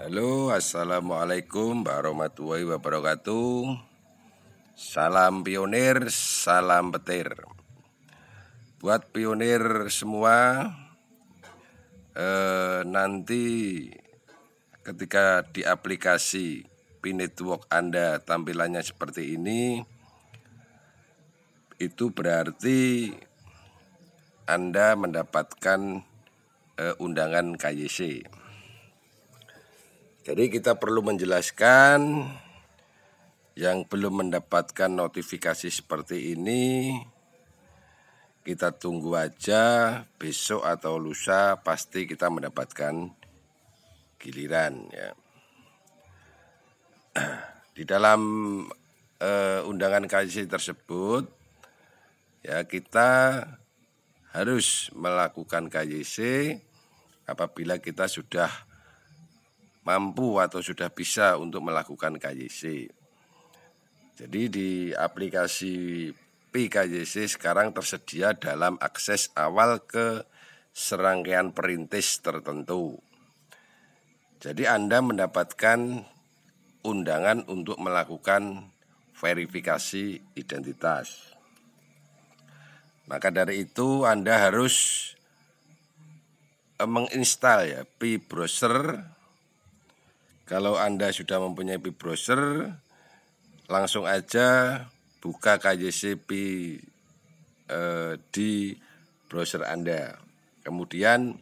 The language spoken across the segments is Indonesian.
Halo, assalamualaikum warahmatullahi wabarakatuh. Salam pionir, salam petir. Buat pionir semua, eh, nanti ketika di aplikasi Pinetwork Anda tampilannya seperti ini, itu berarti Anda mendapatkan eh, undangan KYC. Jadi kita perlu menjelaskan yang belum mendapatkan notifikasi seperti ini kita tunggu aja besok atau lusa pasti kita mendapatkan giliran ya. Di dalam uh, undangan KYC tersebut ya kita harus melakukan KYC apabila kita sudah mampu atau sudah bisa untuk melakukan KYC. Jadi di aplikasi PKJC sekarang tersedia dalam akses awal ke serangkaian perintis tertentu. Jadi Anda mendapatkan undangan untuk melakukan verifikasi identitas. Maka dari itu Anda harus eh, menginstal ya P-Browser kalau Anda sudah mempunyai web browser, langsung aja buka KJCP eh, di browser Anda. Kemudian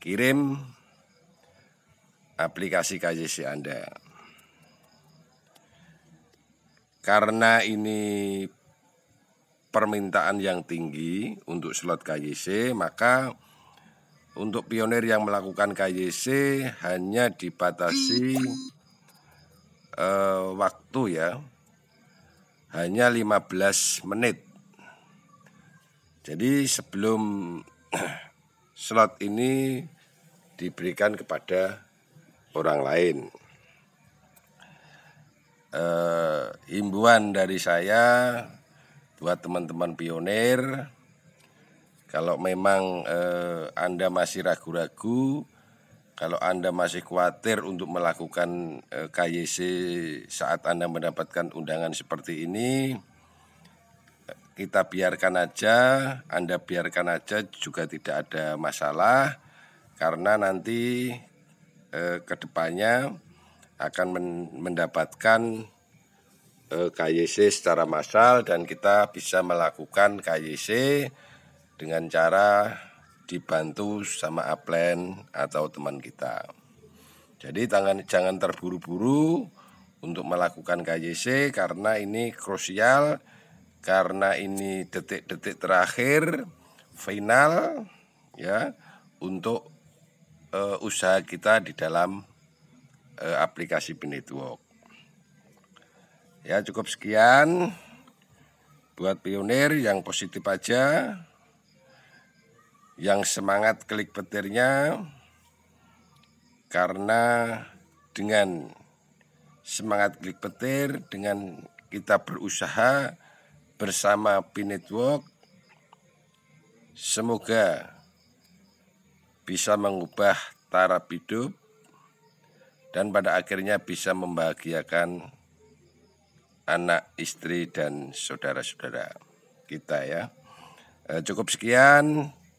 kirim aplikasi KJC Anda. Karena ini permintaan yang tinggi untuk slot KJC, maka untuk pionir yang melakukan KYC hanya dibatasi uh, waktu ya hanya 15 menit jadi sebelum slot ini diberikan kepada orang lain eh, himbauan dari saya buat teman-teman pionir kalau memang eh, Anda masih ragu-ragu, kalau Anda masih khawatir untuk melakukan eh, KYC saat Anda mendapatkan undangan seperti ini, kita biarkan aja, Anda biarkan aja juga tidak ada masalah karena nanti eh, depannya akan men mendapatkan eh, KYC secara massal dan kita bisa melakukan KYC dengan cara dibantu sama aplen atau teman kita. Jadi tangan, jangan terburu-buru untuk melakukan KYC karena ini krusial, karena ini detik-detik terakhir final ya untuk uh, usaha kita di dalam uh, aplikasi Binetwork. Ya cukup sekian buat pionir yang positif aja yang semangat klik petirnya karena dengan semangat klik petir dengan kita berusaha bersama pinetwork semoga bisa mengubah taraf hidup dan pada akhirnya bisa membahagiakan anak, istri dan saudara-saudara kita ya. Eh, cukup sekian